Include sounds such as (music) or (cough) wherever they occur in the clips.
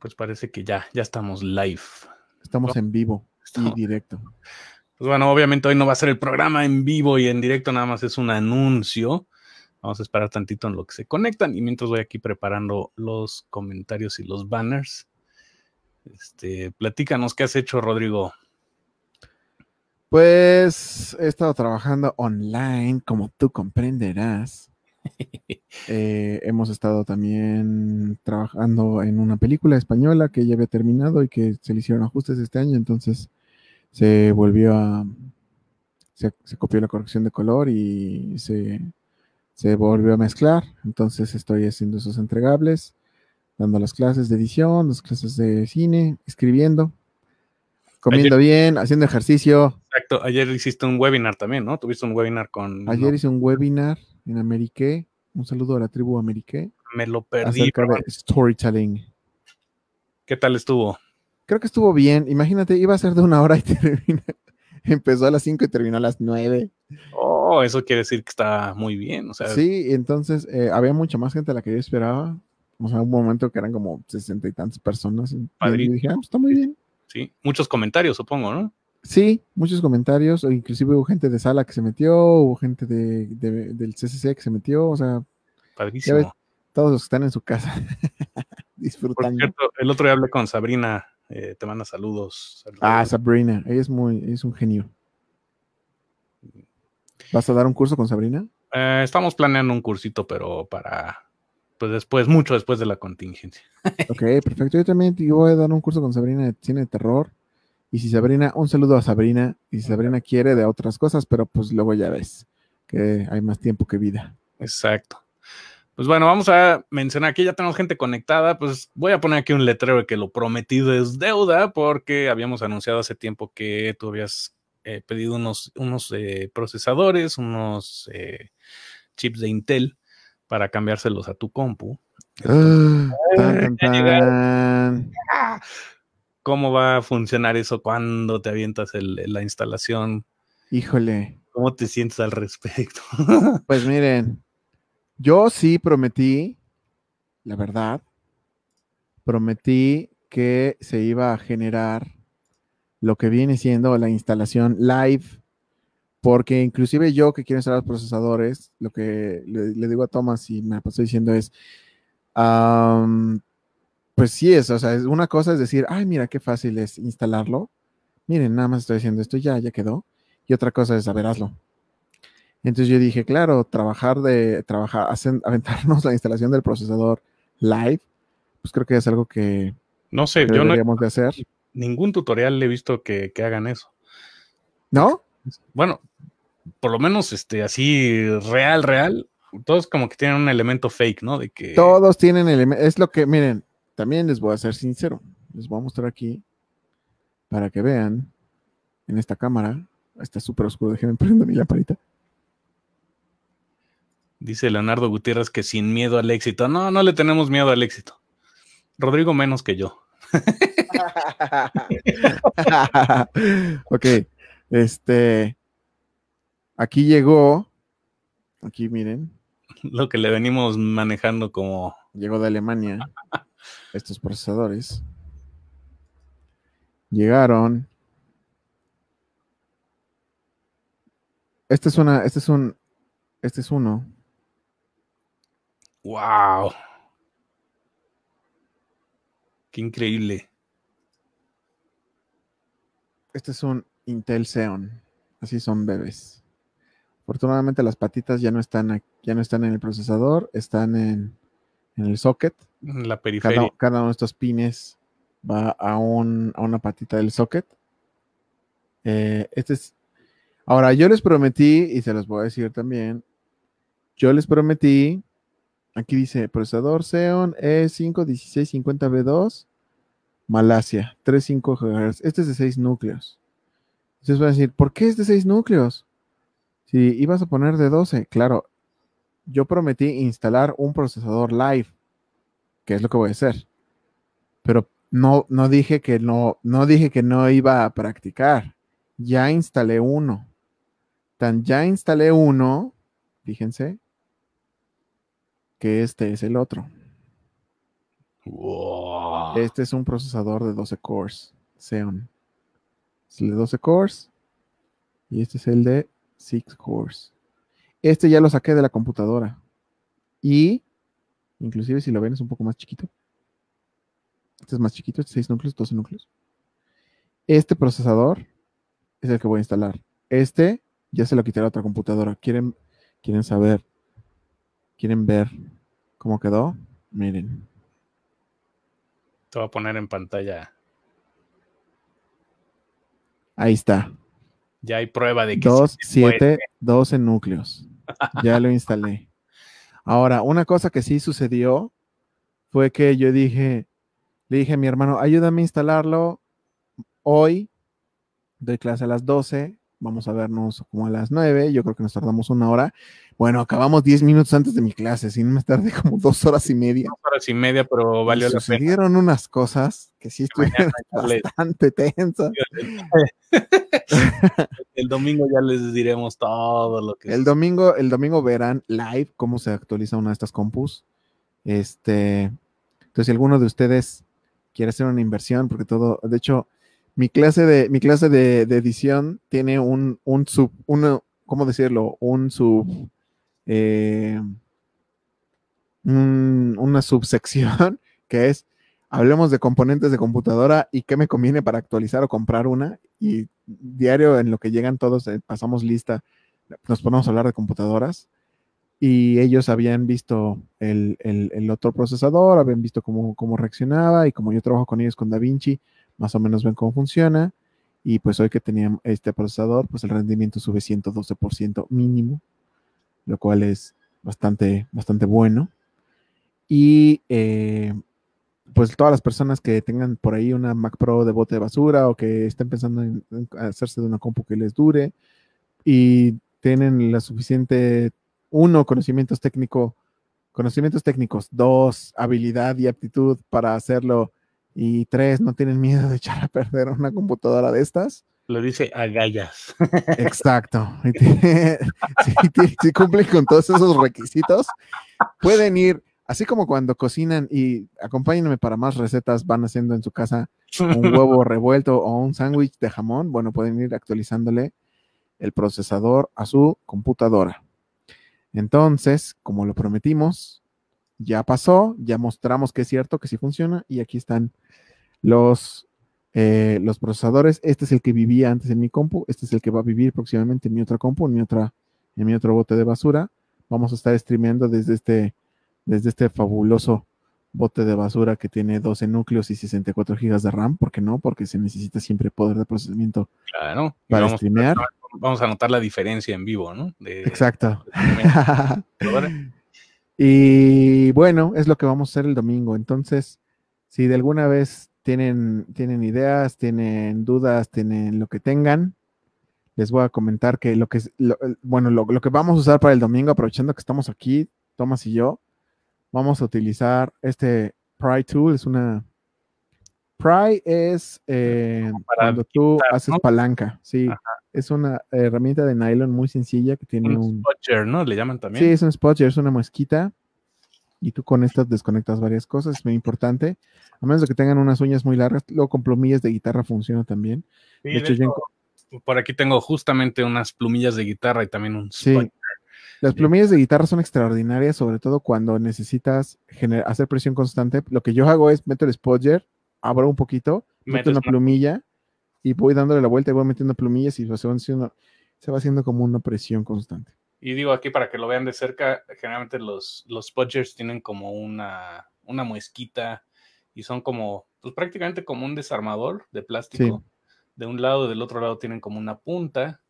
pues parece que ya, ya estamos live. Estamos en vivo estamos. y directo. Pues bueno, obviamente hoy no va a ser el programa en vivo y en directo, nada más es un anuncio. Vamos a esperar tantito en lo que se conectan y mientras voy aquí preparando los comentarios y los banners. Este, platícanos qué has hecho, Rodrigo. Pues he estado trabajando online, como tú comprenderás. (laughs) Eh, hemos estado también trabajando en una película española que ya había terminado y que se le hicieron ajustes este año, entonces se volvió a... Se, copió la corrección de color y se, se volvió a mezclar, entonces estoy haciendo esos entregables, dando las clases de edición, las clases de cine, escribiendo, comiendo bien, haciendo ejercicio. Exacto, ayer hiciste un webinar también, ¿no? Tuviste un webinar con... Ayer hice un webinar en Amerique. Un saludo a la tribu Amerique. Me lo perdí. storytelling. ¿Qué tal estuvo? Creo que estuvo bien. Imagínate, iba a ser de una hora y (laughs) terminó. Empezó a las 5 y terminó a las 9. Oh, eso quiere decir que está muy bien. O sea, sí, entonces eh, había mucha más gente a la que yo esperaba. O sea, un momento que eran como sesenta y tantas personas. Padre. Y dije, ah, pues, está muy bien. Sí, muchos comentarios, supongo, ¿no? Sí, muchos comentarios, inclusive hubo gente de sala que se metió, hubo gente de, del CCC que se metió, o sea, Padrísimo. todos los que están en su casa (laughs) disfrutando. Por cierto, el otro día hablé con Sabrina, eh, te manda saludos, Ah, Sabrina, ella es muy, es un genio. ¿Vas a dar un curso con Sabrina? Eh, estamos planeando un cursito, pero para pues después, mucho después de la contingencia. ok, perfecto. Yo también yo voy a dar un curso con Sabrina de cine de terror. Y si Sabrina, un saludo a Sabrina. Y si Sabrina quiere de otras cosas, pero pues luego ya ves que hay más tiempo que vida. Exacto. Pues bueno, vamos a mencionar aquí, ya tenemos gente conectada, pues voy a poner aquí un letrero de que lo prometido es deuda, porque habíamos anunciado hace tiempo que tú habías eh, pedido unos, unos eh, procesadores, unos eh, chips de Intel para cambiárselos a tu compu. Ah, (laughs) ¿Cómo va a funcionar eso? cuando te avientas el, la instalación? Híjole. ¿Cómo te sientes al respecto? (laughs) pues miren, yo sí prometí, la verdad, prometí que se iba a generar lo que viene siendo la instalación live, porque inclusive yo que quiero instalar los procesadores, lo que le, digo a Thomas y me pasó diciendo es, pues sí es, o sea, es una cosa es decir, ay, mira qué fácil es instalarlo. Miren, nada más estoy haciendo esto, ya, ya quedó. Y otra cosa es, saber hazlo. Entonces yo dije, claro, trabajar de, trabajar, (laughs) aventarnos la instalación del procesador live, pues creo que es algo que no sé, yo deberíamos de hacer. Ningún tutorial le he visto que, hagan eso. ¿No? Bueno, por lo menos este, así real, real, todos como que tienen un elemento fake, ¿no? De que todos tienen elementos, es lo que, miren, también les voy a ser sincero, les voy a mostrar aquí para que vean en esta cámara. Está súper oscuro, déjenme prender mi lamparita. Dice Leonardo Gutiérrez que sin miedo al éxito. No, no le tenemos miedo al éxito. Rodrigo menos que yo. (laughs) ok. Este. Aquí llegó. Aquí miren. Lo que le venimos manejando como. Llegó de Alemania estos procesadores llegaron. Este es una, este es un, este es uno. Wow. Qué increíble. Este es un Intel Xeon. Así son bebés. Afortunadamente las patitas ya no están, ya no están en el procesador, están en en el socket. la periferia. Cada, uno de estos pines va a, una patita del socket. Eh, este es. Ahora, yo les prometí, y se los voy a decir también, yo les prometí, aquí dice, procesador Xeon E5-1650B2, Malasia, 3.5 GHz. Este es de 6 núcleos. Ustedes van a decir, ¿por qué es de 6 núcleos? Si ibas a poner de 12, claro, yo prometí instalar un procesador live. ¿Qué es lo que voy a hacer. Pero no, no dije que no, no dije que no iba a practicar. Ya instalé uno. Tan ya instalé uno, fíjense, que este es el otro. Este es un procesador de 12 cores, Xeon. Es el de 12 cores y este es el de 6 cores. Este ya lo saqué de la computadora y Inclusive si lo ven es un poco más chiquito. Este es más chiquito, 6 este núcleos, 12 núcleos. Este procesador es el que voy a instalar. Este ya se lo quité a otra computadora. ¿Quieren, quieren saber? ¿Quieren ver cómo quedó? Miren. Te voy a poner en pantalla. Ahí está. Ya hay prueba de que... 2, 7, 12 núcleos. Ya lo instalé. Ahora, una cosa que sí sucedió fue que yo dije, le dije a mi hermano, ayúdame a instalarlo hoy, doy clase a las 12, vamos a vernos como a las 9, yo creo que nos tardamos una hora, bueno, acabamos 10 minutos antes de mi clase, sin me tarde como dos horas y media. Dos horas y media, pero valió la pena. Sucedieron unas cosas que sí estuvieron bastante tensas. (laughs) el domingo ya les diremos todo lo que... El domingo, el domingo verán live cómo se actualiza una de estas compus. Este, entonces, si alguno de ustedes quiere hacer una inversión, porque todo, de hecho, mi clase de, mi clase de, edición tiene un, sub, uno, ¿cómo decirlo? Un sub eh, una subsección (laughs) que es hablemos de componentes de computadora y qué me conviene para actualizar o comprar una. Y diario en lo que llegan todos, eh, pasamos lista, nos ponemos a hablar de computadoras. Y ellos habían visto el, el, otro procesador, habían visto cómo, cómo reaccionaba y como yo trabajo con ellos con DaVinci, más o menos ven cómo funciona. Y pues hoy que tenían este procesador, pues el rendimiento sube 112% mínimo lo cual es bastante, bastante bueno. Y eh, pues todas las personas que tengan por ahí una Mac Pro de bote de basura o que estén pensando en, hacerse de una compu que les dure y tienen la suficiente, uno, conocimientos conocimientos técnicos, dos, habilidad y aptitud para hacerlo y tres, no tienen miedo de echar a perder una computadora de estas, lo dice gallas. Exacto. si, si, cumplen con todos esos requisitos, pueden ir, así como cuando cocinan y acompáñenme para más recetas, van haciendo en su casa un huevo (laughs) revuelto o un sándwich de jamón, bueno, pueden ir actualizándole el procesador a su computadora. Entonces, como lo prometimos, ya pasó, ya mostramos que es cierto, que sí funciona y aquí están los eh, los procesadores. Este es el que vivía antes en mi compu, este es el que va a vivir próximamente en mi otra compu, en mi, otra, en mi otro bote de basura. Vamos a estar streameando desde este, desde este fabuloso bote de basura que tiene 12 núcleos y 64 gigas de RAM, porque no, porque se necesita siempre poder de procesamiento para vamos, streamear. Vamos a notar la diferencia en vivo, ¿no? Exacto. (laughs) y bueno, es lo que vamos a hacer el domingo. Entonces, si de alguna vez tienen, tienen ideas, tienen dudas, tienen lo que tengan, les voy a comentar que lo que es, bueno, lo, que vamos a usar para el domingo, aprovechando que estamos aquí, Tomás y yo, vamos a utilizar este Pry Tool, es una... Pry es eh, cuando tú haces palanca, sí. Es una herramienta de nylon muy sencilla que tiene un... ¿no? Le llaman también. Sí, es un spotcher, es una mosquita y tú con estas desconectas varias cosas, es muy importante. A menos de que tengan unas uñas muy largas, luego con plumillas de guitarra funciona también. por aquí tengo justamente unas plumillas de guitarra y también un... Sí. Las plumillas de guitarra son extraordinarias, sobre todo cuando necesitas hacer presión constante. Lo que yo hago es meto el spoiler, abro un poquito, meto una plumilla y voy dándole la vuelta y voy metiendo plumillas y se va haciendo, se va haciendo como una presión constante. Y digo aquí para que lo vean de cerca, generalmente los, los tienen como una, una muesquita y son como, pues prácticamente como un desarmador de plástico. De un lado, del otro lado tienen como una punta.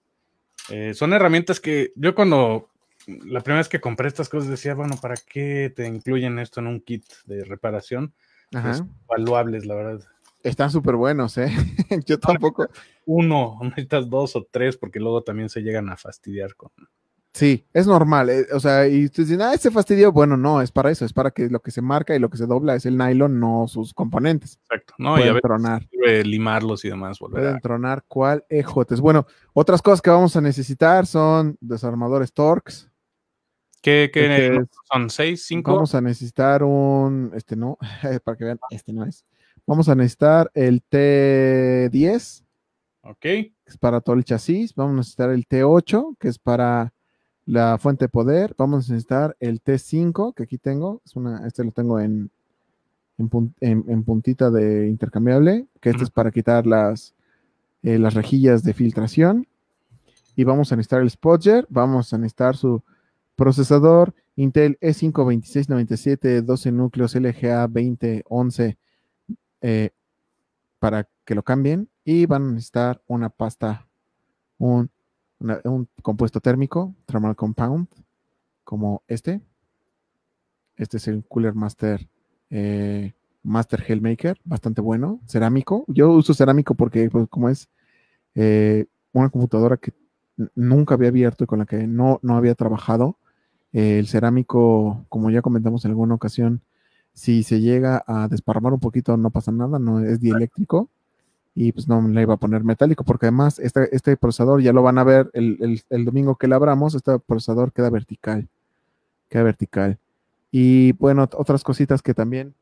Eh, son herramientas que yo cuando la primera vez que compré estas cosas decía, bueno, ¿para qué te incluyen esto en un kit de reparación? Ajá. Pues, valuables, la verdad. Están súper buenos, ¿eh? (laughs) yo tampoco. Uno, (laughs) necesitas dos o tres porque luego también se llegan a fastidiar con, Sí, es normal. Eh, o sea, y ustedes dicen, ah, este fastidio, bueno, no, es para eso, es para que lo que se marca y lo que se dobla es el nylon, no sus componentes. Exacto, no, y a limarlos y demás. Volver Pueden a... tronar cuál ejotes. Bueno, otras cosas que vamos a necesitar son desarmadores Torx. ¿Qué, este son? ¿Seis, cinco? Vamos a necesitar un, este no, (laughs) para que vean, este no es. Vamos a necesitar el T10. Ok. es para todo el chasis. Vamos a necesitar el T8, que es para la fuente de poder. Vamos a necesitar el T5, que aquí tengo. Es una, este lo tengo en, en, puntita de intercambiable, que este es para quitar las, eh, las rejillas de filtración. Y vamos a necesitar el spotger. vamos a necesitar su procesador Intel E5 2697, 12 núcleos LGA 2011 eh, para que lo cambien. Y van a necesitar una pasta, un un compuesto térmico, thermal compound, como este. Este es el Cooler Master eh, Master Hellmaker, bastante bueno, cerámico. Yo uso cerámico porque, pues, como es eh, una computadora que nunca había abierto y con la que no, no había trabajado, eh, el cerámico, como ya comentamos en alguna ocasión, si se llega a desparramar un poquito no pasa nada, no es dieléctrico y pues no le iba a poner metálico, porque además este, este procesador, ya lo van a ver el, domingo que lo abramos, este procesador queda vertical, queda vertical. Y bueno, otras cositas que también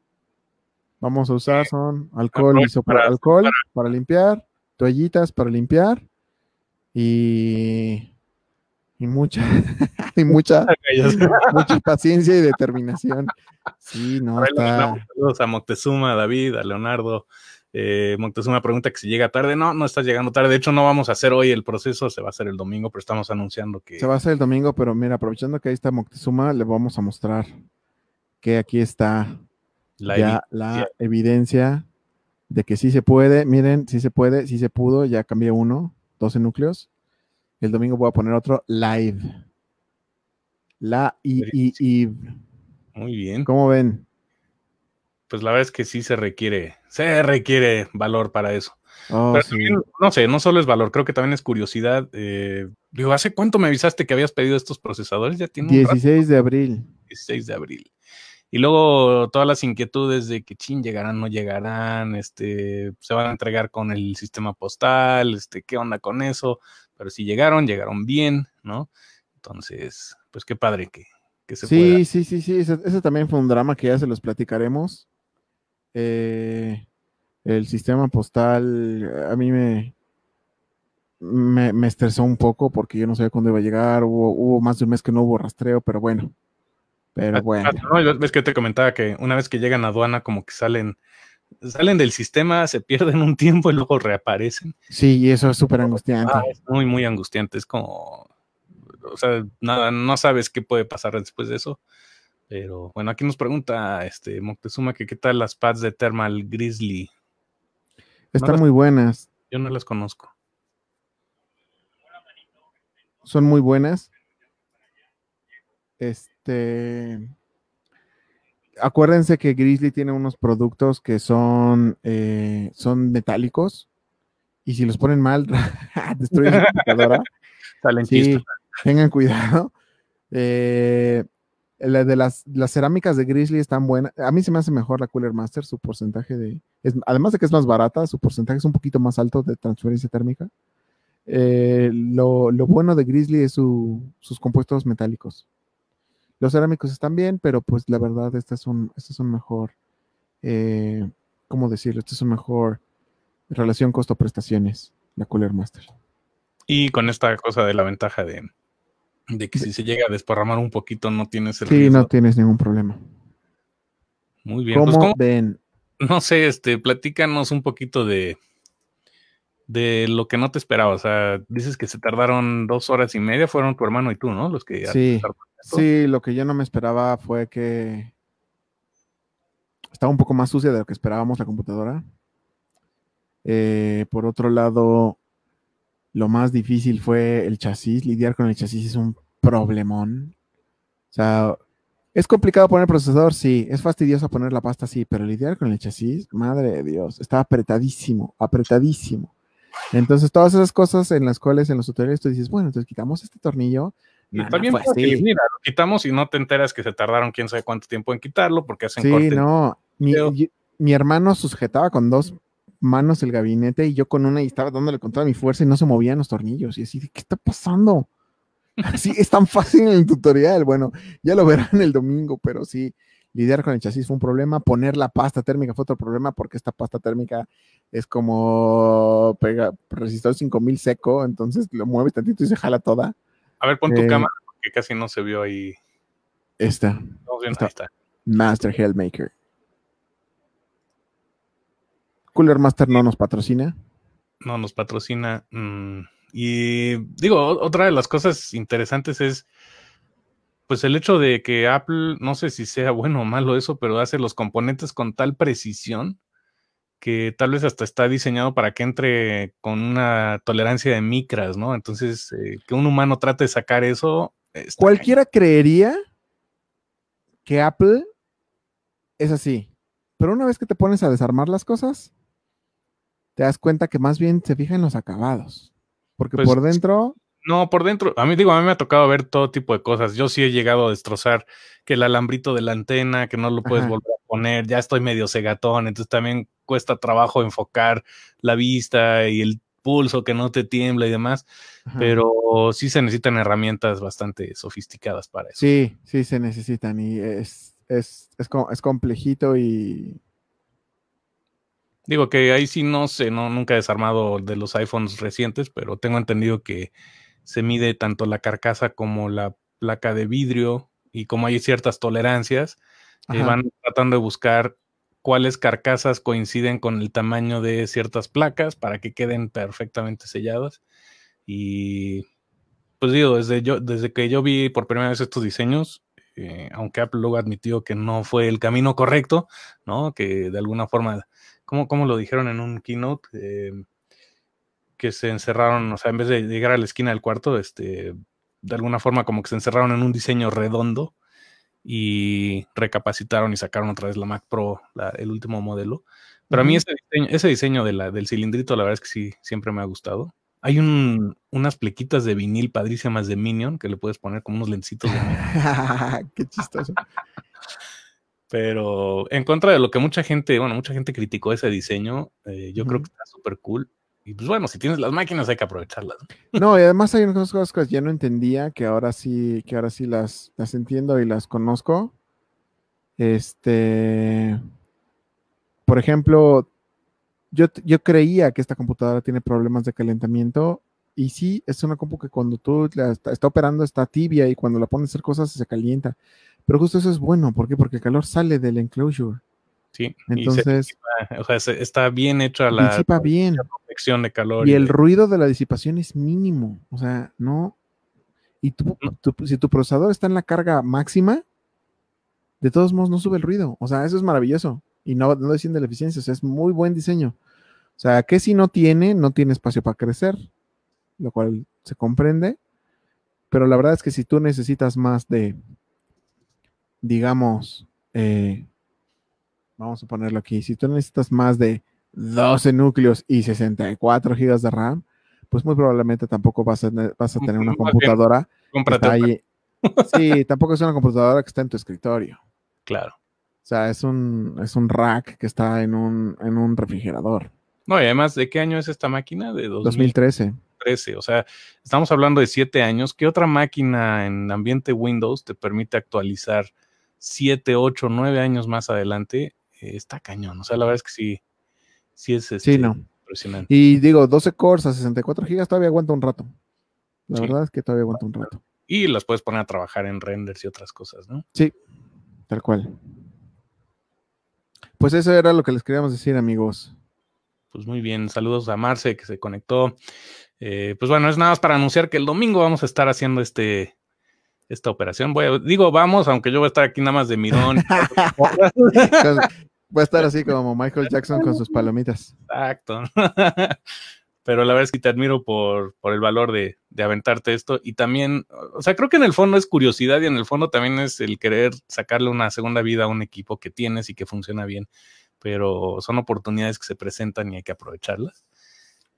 vamos a usar eh, son alcohol, para, alcohol para, limpiar, toallitas para limpiar y, y mucha, (laughs) y mucha, (laughs) mucha paciencia y determinación. Sí, no, Saludos a Moctezuma, a David, a Leonardo, eh, Moctezuma pregunta que si llega tarde. No, no está llegando tarde. De hecho, no vamos a hacer hoy el proceso, se va a hacer el domingo, pero estamos anunciando que. Se va a hacer el domingo, pero mira, aprovechando que ahí está Moctezuma, le vamos a mostrar que aquí está la, evidencia. de que sí se puede. Miren, sí se puede, sí se pudo. Ya cambié uno, 12 núcleos. El domingo voy a poner otro live. La y Muy bien. ¿Cómo ven? pues la verdad es que sí se requiere, se requiere valor para eso. Oh, no sé, no solo es valor, creo que también es curiosidad. Eh, digo, ¿hace cuánto me avisaste que habías pedido estos procesadores? Ya tiene 16 de abril. 16 de abril. Y luego todas las inquietudes de que chin, llegarán, no llegarán, este, se van a entregar con el sistema postal, este, qué onda con eso. Pero si llegaron, llegaron bien, ¿no? Entonces, pues qué padre que, se sí, pueda. Sí, sí, sí, sí. ese, también fue un drama que ya se los platicaremos. Eh, el sistema postal a mí me, me, estresó un poco porque yo no sabía cuándo iba a llegar. Hubo, más de un mes que no hubo rastreo, pero bueno. Pero ah, bueno. Ves que te comentaba que una vez que llegan a aduana, como que salen, salen del sistema, se pierden un tiempo y luego reaparecen. Sí, y eso es súper angustiante. Ah, es muy, muy angustiante. Es como, o sea, nada, no sabes qué puede pasar después de eso. Pero bueno, aquí nos pregunta este Moctezuma que qué tal las pads de Thermal Grizzly. Están muy buenas. Yo no las conozco. Son muy buenas. Este. Acuérdense que Grizzly tiene unos productos que son, eh, son metálicos. Y si los ponen mal, (laughs) destruyen la computadora. (laughs) tengan cuidado. Eh, las, cerámicas de Grizzly están buenas. A mí se me hace mejor la Cooler Master, su porcentaje de. además de que es más barata, su porcentaje es un poquito más alto de transferencia térmica. Eh, lo, bueno de Grizzly es su, sus compuestos metálicos. Los cerámicos están bien, pero pues la verdad, este es un, este mejor. Eh, ¿Cómo decirlo? Este es un mejor relación costo-prestaciones, la Cooler Master. Y con esta cosa de la ventaja de de que si se llega a desparramar un poquito no tienes el Sí, no tienes ningún problema. Muy bien. Pues, ¿Cómo, ven? No sé, este, platícanos un poquito de, de lo que no te esperaba. O sea, dices que se tardaron dos horas y media, fueron tu hermano y tú, ¿no? Los que sí, sí, lo que yo no me esperaba fue que estaba un poco más sucia de lo que esperábamos la computadora. Eh, por otro lado, lo más difícil fue el chasis. Lidiar con el chasis es un problemón. O sea, ¿Es complicado poner procesador? Sí. ¿Es fastidioso poner la pasta? Sí. Pero lidiar con el chasis, madre de Dios, está apretadísimo, apretadísimo. Entonces, todas esas cosas en las cuales en los tutoriales tú dices, bueno, entonces quitamos este tornillo. Y ah, pues pues, mira, lo quitamos y no te enteras que se tardaron quién sabe cuánto tiempo en quitarlo porque hacen sí, Sí, no. Mi, mi, hermano sujetaba con dos manos el gabinete y yo con una y estaba dándole con toda mi fuerza y no se movían los tornillos. Y así, ¿qué está pasando? Así es tan fácil el tutorial. Bueno, ya lo verán el domingo, pero sí, lidiar con el chasis fue un problema. Poner la pasta térmica fue otro problema porque esta pasta térmica es como pega, resistor 5000 seco, entonces lo mueves tantito y se jala toda. A ver, pon tu eh, cámara porque casi no se vio ahí. Esta. No, está. Master Hellmaker. Cooler Master no nos patrocina. No nos patrocina. Mm, y digo, otra de las cosas interesantes es, pues el hecho de que Apple, no sé si sea bueno o malo eso, pero hace los componentes con tal precisión que tal vez hasta está diseñado para que entre con una tolerancia de micras, ¿no? Entonces, eh, que un humano trate de sacar eso. Cualquiera creería que Apple es así, pero una vez que te pones a desarmar las cosas, te das cuenta que más bien se fijan en los acabados. Porque pues por dentro. No, por dentro. A mí digo, a mí me ha tocado ver todo tipo de cosas. Yo sí he llegado a destrozar que el alambrito de la antena, que no lo puedes volver a poner, ya estoy medio cegatón, entonces también cuesta trabajo enfocar la vista y el pulso que no te tiembla y demás. Pero sí se necesitan herramientas bastante sofisticadas para eso. Sí, sí se necesitan y es, es, es, es complejito y Digo que ahí sí no sé, no, nunca he desarmado de los iPhones recientes, pero tengo entendido que se mide tanto la carcasa como la placa de vidrio y como hay ciertas tolerancias, eh, van tratando de buscar cuáles carcasas coinciden con el tamaño de ciertas placas para que queden perfectamente selladas. Y pues digo, desde, yo, desde que yo vi por primera vez estos diseños, eh, aunque Apple luego admitió que no fue el camino correcto, ¿no? Que de alguna forma ¿cómo, lo dijeron en un keynote? Em, que se encerraron, o sea, en vez de llegar a la esquina del cuarto, este, de alguna forma como que se encerraron en un diseño redondo y recapacitaron y sacaron otra vez la Mac Pro, el último modelo. Pero a mí ese diseño, ese diseño de la, del cilindrito, la verdad es que sí, siempre me ha gustado. Hay un, unas plequitas de vinil padrísimas de Minion que le puedes poner como unos lencitos. De (laughs) Qué chistoso. Pero en contra de lo que mucha gente, bueno, mucha gente criticó ese diseño, eh, yo creo que está súper cool. Y pues bueno, si tienes las máquinas hay que aprovecharlas. No, y además hay unas cosas que ya no entendía, que ahora sí, que ahora sí las, entiendo y las conozco. Este, por ejemplo, yo, creía que esta computadora tiene problemas de calentamiento y sí, es una compu que cuando tú la está, operando está tibia y cuando la pones a hacer cosas se calienta. Pero justo eso es bueno, ¿por qué? Porque el calor sale del enclosure. Sí, entonces. o sea, está bien hecha la, bien. la protección de calor. Y, el ruido de la disipación es mínimo. O sea, no. Y si tu procesador está en la carga máxima, de todos modos no sube el ruido. O sea, eso es maravilloso. Y no, no desciende la eficiencia. O sea, es muy buen diseño. O sea, que si no tiene, no tiene espacio para crecer, lo cual se comprende. Pero la verdad es que si tú necesitas más de digamos, eh, vamos a ponerlo aquí, si tú necesitas más de 12 núcleos y 64 gigas de RAM, pues muy probablemente tampoco vas a, vas a tener una (laughs) computadora. Ahí. Sí, tampoco es una computadora que está en tu escritorio. (laughs) Claro. O sea, es un, es un rack que está en un, refrigerador. No, y además, ¿de qué año es esta máquina? De 2013. O sea, estamos hablando de 7 años. ¿Qué otra máquina en ambiente Windows te permite actualizar 7, 8, 9 años más adelante, eh, está cañón. O sea, la verdad es que sí, sí es este, impresionante. Y digo, 12 cores a 64 gigas todavía aguanta un rato. La verdad es que todavía aguanta un rato. Y las puedes poner a trabajar en renders y otras cosas, ¿no? Sí, tal cual. Pues eso era lo que les queríamos decir, amigos. Pues muy bien, saludos a Marce que se conectó. Eh, pues bueno, es nada más para anunciar que el domingo vamos a estar haciendo este, esta operación. Voy digo, vamos, aunque yo voy a estar aquí nada más de mirón. (laughs) (laughs) voy a estar así como Michael Jackson con sus palomitas. Exacto. (laughs) Pero la verdad es que te admiro por, el valor de, aventarte esto. Y también, o sea, creo que en el fondo es curiosidad y en el fondo también es el querer sacarle una segunda vida a un equipo que tienes y que funciona bien. Pero son oportunidades que se presentan y hay que aprovecharlas.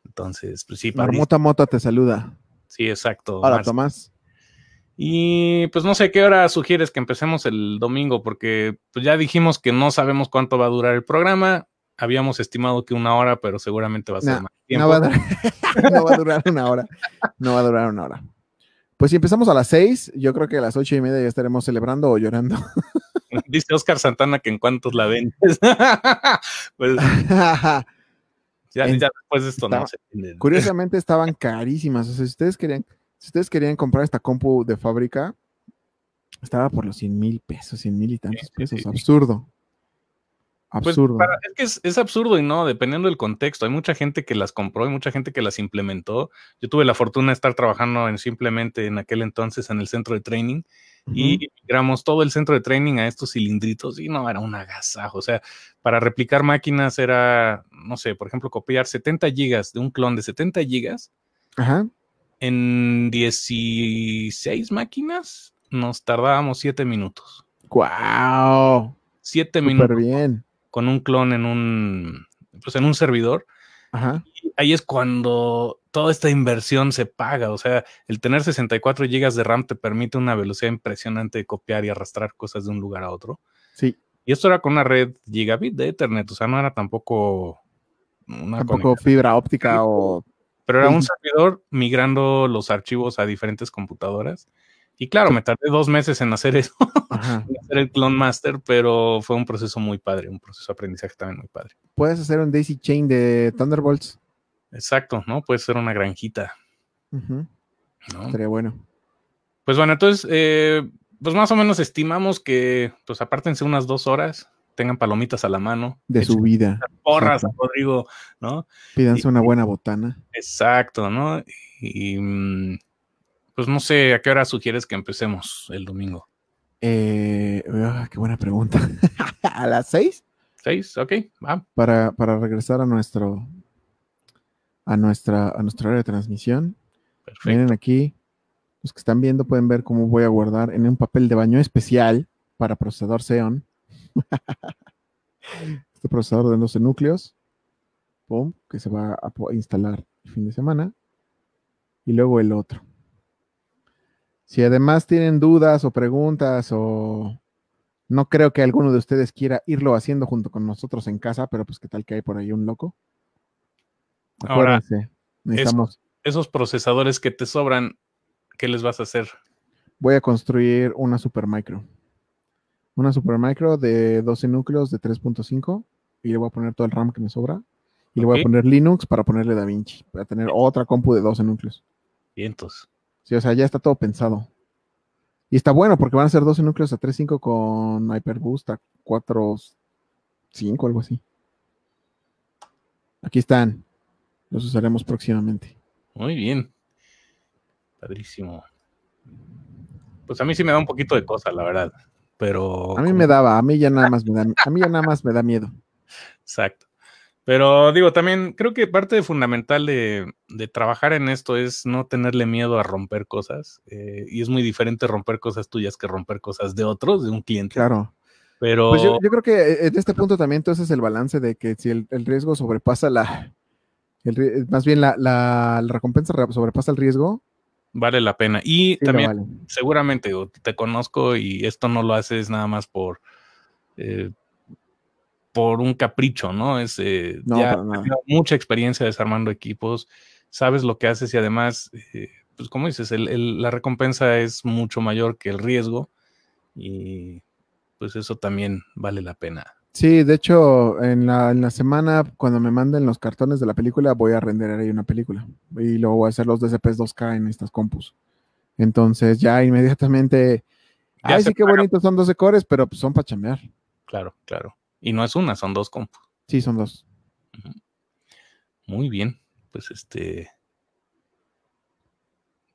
Entonces, pues sí, Mota te saluda. Sí, exacto. Hola, Tomás. Y pues no sé qué hora sugieres que empecemos el domingo, porque pues, ya dijimos que no sabemos cuánto va a durar el programa. Habíamos estimado que una hora, pero seguramente va a ser más tiempo. (laughs) No va a, durar, una hora. No va a durar una hora. Pues si empezamos a las seis, yo creo que a las ocho y media ya estaremos celebrando o llorando. (laughs) Dice Oscar Santana que en cuántos la vendes. (laughs) Pues, ya, después de esto no se Curiosamente estaban carísimas. O sea, si ustedes querían si ustedes querían comprar esta compu de fábrica, estaba por los 100 mil pesos, 100 mil y tantos pesos. absurdo. Pues, absurdo. es que es, absurdo y no, dependiendo del contexto. Hay mucha gente que las compró, hay mucha gente que las implementó. Yo tuve la fortuna de estar trabajando en simplemente en aquel entonces en el centro de training y migramos todo el centro de training a estos cilindritos y no, era un agasajo. O sea, para replicar máquinas era, no sé, por ejemplo, copiar 70 gigas de un clon de 70 gigas. Ajá en 16 máquinas nos tardábamos 7 minutos. ¡Wow! 7 minutos. bien. Con un clon en un, pues en un servidor. Ajá. ahí es cuando toda esta inversión se paga. O sea, el tener 64 GB de RAM te permite una velocidad impresionante de copiar y arrastrar cosas de un lugar a otro. Sí. Y esto era con una red gigabit de Ethernet. O sea, no era tampoco una tampoco fibra óptica o pero era un servidor migrando los archivos a diferentes computadoras. Y claro, me tardé dos meses en hacer (laughs) eso, en hacer el Clone Master, pero fue un proceso muy padre, un proceso de aprendizaje también muy padre. Puedes hacer un Daisy Chain de Thunderbolts. Exacto, ¿no? Puedes hacer una granjita. Sería bueno. Pues bueno, entonces, eh, pues más o menos estimamos que, pues apártense unas dos horas tengan palomitas a la mano. De su vida. Porras Rodrigo, ¿no? Pídanse una buena botana. Exacto, ¿no? Y mm, pues no sé, ¿a qué hora sugieres que empecemos el domingo? Eh, ah, qué buena pregunta. (laughs) ¿A las seis? Seis, ok, va. Para, regresar a nuestro a nuestra a nuestra área de transmisión. Perfecto. Miren aquí, los que están viendo pueden ver cómo voy a guardar en un papel de baño especial para procesador Xeon (laughs) este procesador de 12 núcleos, que se va a instalar el fin de semana, y luego el otro. Si además tienen dudas o preguntas o no creo que alguno de ustedes quiera irlo haciendo junto con nosotros en casa, pero pues qué tal que hay por ahí un loco. Ahora, necesitamos... esos procesadores que te sobran, ¿qué les vas a hacer? Voy a construir una super micro una micro de 12 núcleos de 3.5 y le voy a poner todo el RAM que me sobra. Y le voy a poner Linux para ponerle DaVinci, para tener otra compu de 12 núcleos. Vientos. Sí, o sea, ya está todo pensado. Y está bueno porque van a ser 12 núcleos a 3.5 con Hyperboost a 4.5, algo así. Aquí están. Los usaremos próximamente. Muy bien. Padrísimo. Pues a mí sí me da un poquito de cosa, la verdad pero... A mí me daba, a mí ya nada más me da, a mí ya nada más me da miedo. Exacto. Pero digo, también creo que parte fundamental de, trabajar en esto es no tenerle miedo a romper cosas. Eh, y es muy diferente romper cosas tuyas que romper cosas de otros, de un cliente. Claro. Pero... Pues yo, creo que eh, en este punto también entonces el balance de que si el, riesgo sobrepasa la... más bien la recompensa sobrepasa el riesgo, vale la pena. Y también, seguramente, te conozco y esto no lo haces nada más por, eh, por un capricho, ¿no? Es, eh, ya mucha experiencia desarmando equipos, sabes lo que haces y además, eh, pues como dices, la recompensa es mucho mayor que el riesgo y pues eso también vale la pena. Sí, de hecho, en la, en la, semana, cuando me manden los cartones de la película, voy a renderar ahí una película. Y luego voy a hacer los DCPs 2K en estas compus. Entonces, ya inmediatamente. ay, sí, qué bonitos son 12 cores, pero pues, son para chamear Claro, claro. Y no es una, son dos compus. Sí, son dos. Muy bien. Pues este.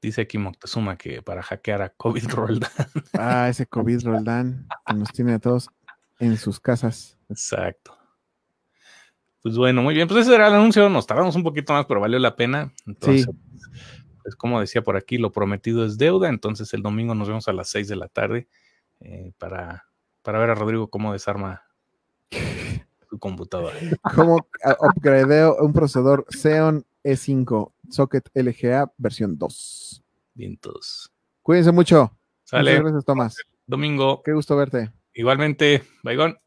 Dice aquí Moctezuma que para hackear a COVID (laughs) Roldán. Ah, ese COVID Roldán que nos tiene a todos en sus casas. Exacto. Pues bueno, muy bien, pues ese era el anuncio, nos tardamos un poquito más, pero valió la pena. Entonces, pues como decía por aquí, lo prometido es deuda, entonces el domingo nos vemos a las 6 de la tarde eh, para, para ver a Rodrigo cómo desarma (laughs) su computadora. Cómo upgradeo un procesador Xeon E5 Socket LGA versión 2. bien todos, Cuídense mucho. Sale. gracias, Tomás. Domingo. Qué gusto verte. Igualmente, Baigón.